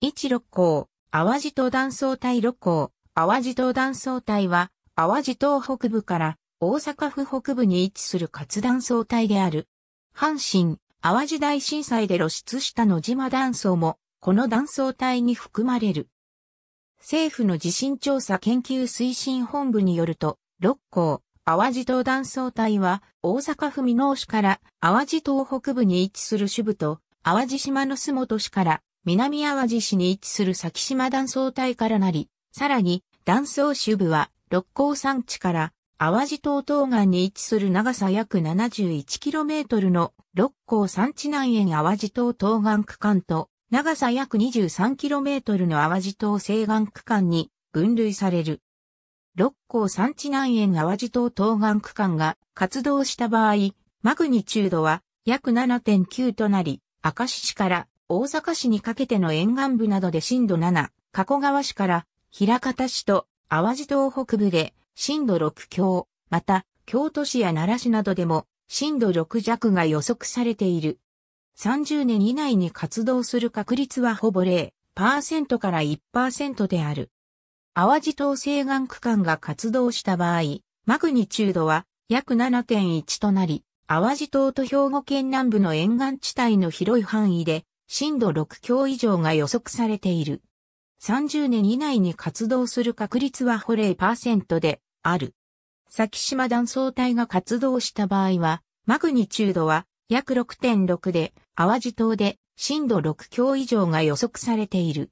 一六甲、淡路島断層帯六甲、淡路島断層帯は、淡路島北部から大阪府北部に位置する活断層帯である。阪神、淡路大震災で露出した野島断層も、この断層帯に含まれる。政府の地震調査研究推進本部によると、六甲、淡路島断層帯は、大阪府箕面市から淡路島北部に位置する支部と、淡路島の洲本市から南淡路市に位置する先島断層帯からなり、さらに断層支部は六甲山地から淡路島東岸に位置する長さ約 71km の六甲山地南沿淡路島東岸区間と長さ約 23km の淡路島西岸区間に分類される。六甲山地南沿淡路島東岸区間が活動した場合、マグニチュードは約7.9となり、明石市から大阪市にかけての沿岸部などで震度7、加古川市から、平方市と淡路島北部で震度6強、また、京都市や奈良市などでも震度6弱が予測されている。30年以内に活動する確率はほぼ0%から1%である。淡路島西岸区間が活動した場合、マグニチュードは約7.1となり、淡路島と兵庫県南部の沿岸地帯の広い範囲で震度6強以上が予測されている。30年以内に活動する確率は保0%である。先島断層帯が活動した場合は、マグニチュードは約6.6で、淡路島で震度6強以上が予測されている。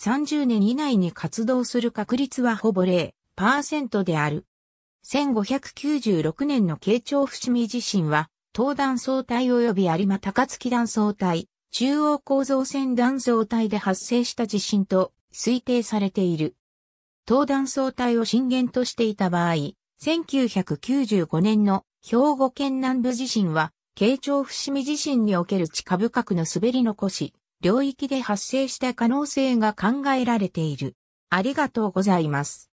30年以内に活動する確率はほぼ0%である。1596年の慶長伏見地震は、東断層帯及び有馬高槻断層帯、中央構造線断層帯で発生した地震と推定されている。東断層帯を震源としていた場合、1995年の兵庫県南部地震は、慶長伏見地震における地下深くの滑り残し、領域で発生した可能性が考えられている。ありがとうございます。